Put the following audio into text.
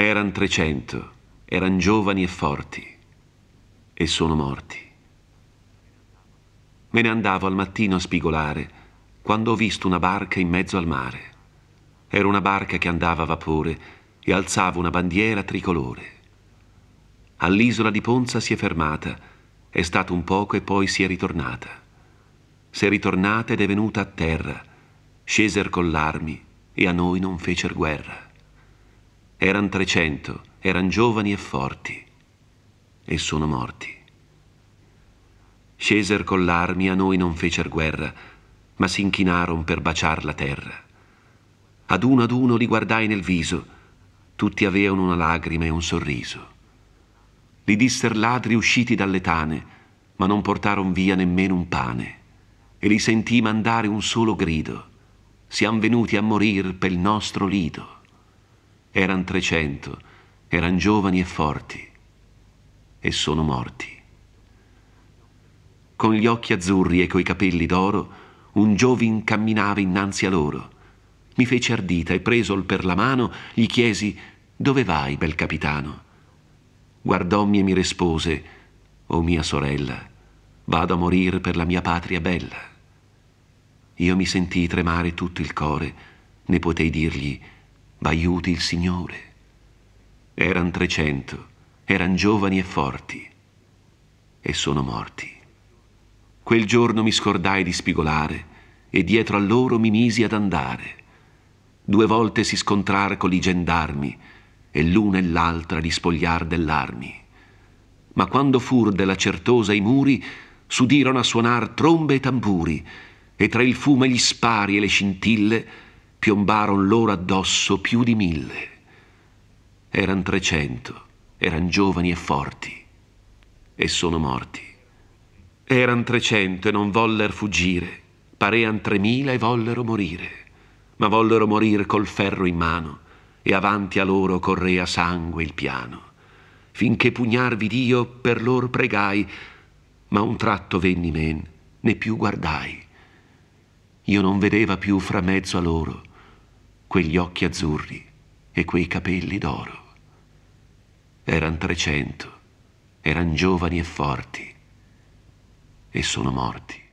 Eran trecento, eran giovani e forti, e sono morti. Me ne andavo al mattino a spigolare, quando ho visto una barca in mezzo al mare. Era una barca che andava a vapore e alzava una bandiera tricolore. All'isola di Ponza si è fermata, è stata un poco e poi si è ritornata. Si è ritornata ed è venuta a terra, sceser con l'armi e a noi non fecer guerra. Eran 300, eran giovani e forti e sono morti. Scesero con l'armi a noi non fecer guerra, ma si inchinaron per baciar la terra. Ad uno ad uno li guardai nel viso, tutti avevano una lagrima e un sorriso. Li disser ladri usciti dalle tane, ma non portaron via nemmeno un pane, e li sentii mandare un solo grido, siam venuti a morir pel nostro lido erano trecento, eran giovani e forti e sono morti. Con gli occhi azzurri e coi capelli d'oro, un giovin camminava innanzi a loro. Mi fece ardita e presol per la mano, gli chiesi dove vai, bel capitano? Guardommi e mi rispose, o oh mia sorella, vado a morir per la mia patria bella. Io mi sentii tremare tutto il core, ne potei dirgli, Aiuti il Signore. Eran trecento, eran giovani e forti, e sono morti. Quel giorno mi scordai di spigolare, e dietro a loro mi misi ad andare. Due volte si scontrar con i gendarmi, e l'una e l'altra li spogliar dell'armi. Ma quando fur della certosa i muri, s'udirono a suonar trombe e tamburi, e tra il fumo e gli spari e le scintille, piombaron loro addosso più di mille. Eran trecento, eran giovani e forti, e sono morti. Eran trecento e non voller fuggire, parean tremila e vollero morire, ma vollero morire col ferro in mano, e avanti a loro correa sangue il piano. Finché pugnarvi Dio per lor pregai, ma un tratto venni men, né più guardai. Io non vedeva più fra mezzo a loro, quegli occhi azzurri e quei capelli d'oro. Eran trecento, eran giovani e forti e sono morti.